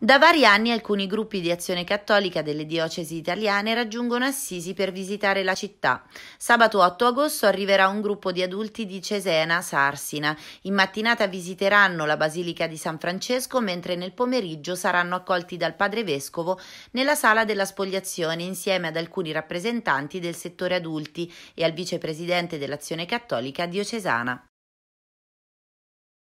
Da vari anni alcuni gruppi di azione cattolica delle diocesi italiane raggiungono Assisi per visitare la città. Sabato 8 agosto arriverà un gruppo di adulti di Cesena, Sarsina. In mattinata visiteranno la Basilica di San Francesco, mentre nel pomeriggio saranno accolti dal Padre Vescovo nella sala della spogliazione insieme ad alcuni rappresentanti del settore adulti e al vicepresidente dell'azione cattolica diocesana.